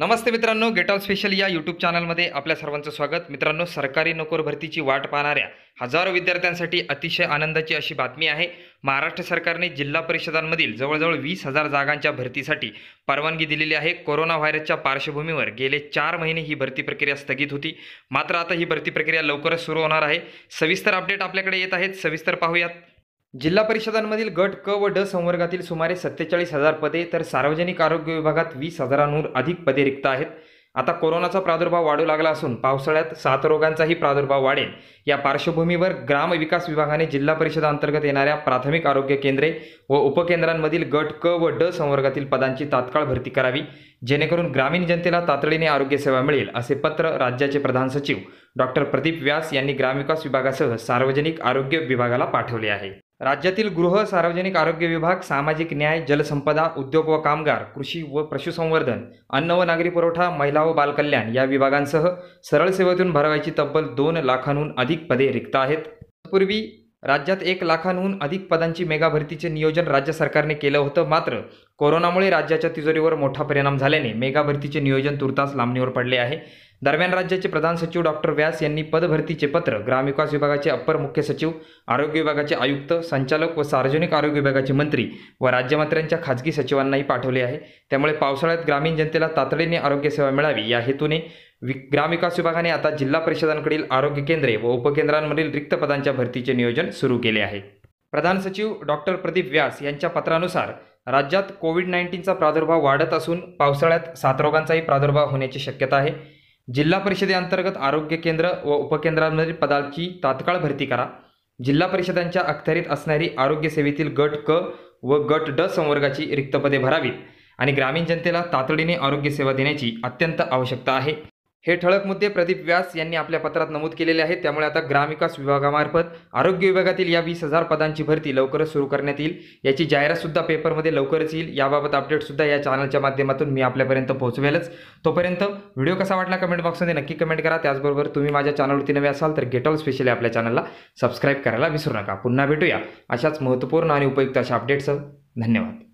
नमस्ते मित्रांनो get all special या YouTube चॅनलमध्ये आपल्या सर्वांचं स्वागत मित्रांनो सरकारी नोकर भरतीची वाट पाहणाऱ्या हजारो विद्यार्थ्यांसाठी अतिशय आनंदाची अशी बातमी आहे महाराष्ट्र सरकारने जिल्हा परिषदांमधील जवळजवळ वीस हजार जागांच्या भरतीसाठी परवानगी दिलेली आहे कोरोना व्हायरसच्या पार्श्वभूमीवर गेले चार महिने ही भरती प्रक्रिया स्थगित होती मात्र आता ही भरती प्रक्रिया लवकरच सुरू होणार आहे सविस्तर अपडेट आपल्याकडे येत आहेत सविस्तर पाहूयात जिल्हा परिषदांमधील गट क व ड संवर्गातील सुमारे सत्तेचाळीस हजार पदे तर सार्वजनिक आरोग्य विभागात वीस हजारांहून अधिक पदे रिक्त आहेत आता कोरोनाचा प्रादुर्भाव वाढू लागला असून पावसाळ्यात सात रोगांचाही प्रादुर्भाव वाढेल या पार्श्वभूमीवर ग्रामविकास विभागाने जिल्हा परिषदांतर्गत येणाऱ्या प्राथमिक आरोग्य केंद्रे व उपकेंद्रांमधील गट क व ड संवर्गातील पदांची तात्काळ भरती करावी जेणेकरून ग्रामीण जनतेला तातडीने आरोग्यसेवा मिळेल असे पत्र राज्याचे प्रधान सचिव डॉक्टर प्रदीप व्यास यांनी ग्रामविकास विभागासह सार्वजनिक आरोग्य विभागाला पाठवले आहे राज्यातील गृह सार्वजनिक आरोग्य विभाग सामाजिक न्याय जलसंपदा उद्योग व कामगार कृषी व पशुसंवर्धन अन्न व नागरी पुरवठा महिला व बालकल्याण या विभागांसह सरळ सेवेतून भरवायची तब्बल दोन लाखांहून अधिक पदे रिक्त आहेत पूर्वी राज्यात एक लाखांहून अधिक पदांची मेगा भरतीचे नियोजन राज्य सरकारने केलं होतं मात्र कोरोनामुळे राज्याच्या तिजोरीवर मोठा परिणाम झाल्याने मेगा भरतीचे नियोजन तुर्तास लांबणीवर पडले आहे दरम्यान राज्याचे प्रधान सचिव डॉक्टर व्यास यांनी पदभरतीचे पत्र ग्रामविकास विभागाचे अप्पर मुख्य सचिव आरोग्य विभागाचे आयुक्त संचालक व सार्वजनिक आरोग्य विभागाचे मंत्री व राज्यमंत्र्यांच्या खाजगी सचिवांनाही पाठवले आहे त्यामुळे पावसाळ्यात ग्रामीण जनतेला तातडीने आरोग्य सेवा मिळावी या हेतूने वि ग्रामविकास विभागाने आता जिल्हा परिषदांकडील आरोग्य केंद्रे व उपकेंद्रांमधील रिक्त पदांच्या भरतीचे नियोजन सुरू केले आहे प्रधान सचिव डॉक्टर प्रदीप व्यास यांच्या पत्रानुसार राज्यात कोविड नाईन्टीनचा प्रादुर्भाव वाढत असून पावसाळ्यात सात रोगांचाही प्रादुर्भाव होण्याची शक्यता आहे जिल्हा परिषदेअंतर्गत आरोग्य केंद्र व उपकेंद्रांमधील पदाची तात्काळ भरती करा जिल्हा परिषदांच्या अखत्यारीत असणारी आरोग्य सेवेतील गट क व गट ड संवर्गाची रिक्त पदे भरावीत आणि ग्रामीण जनतेला तातडीने आरोग्य सेवा देण्याची अत्यंत आवश्यकता आहे हे ठळक मुद्दे प्रदीप व्यास यांनी आपल्या पत्रात नमूद केलेले आहेत त्यामुळे आता ग्रामविकास विभागामार्फत आरोग्य विभागातील या वीस हजार पदांची भरती लवकरच सुरू करण्यात येईल याची जाहिरातसुद्धा पेपरमध्ये लवकरच येईल याबाबत अपडेटसुद्धा या चॅनलच्या माध्यमातून मी आपल्यापर्यंत पोहोचवेलच तोपर्यंत व्हिडिओ कसा वाटला कमेंट बॉक्समध्ये नक्की कमेंट करा त्याचबरोबर तुम्ही माझ्या चॅनलवरती नवे असाल तर गेट ऑल स्पेशली आपल्या चॅनलला सबस्क्राईब करायला विसरू नका पुन्हा भेटूया अशाच महत्त्वपूर्ण आणि उपयुक्त अशा अपडेटसह धन्यवाद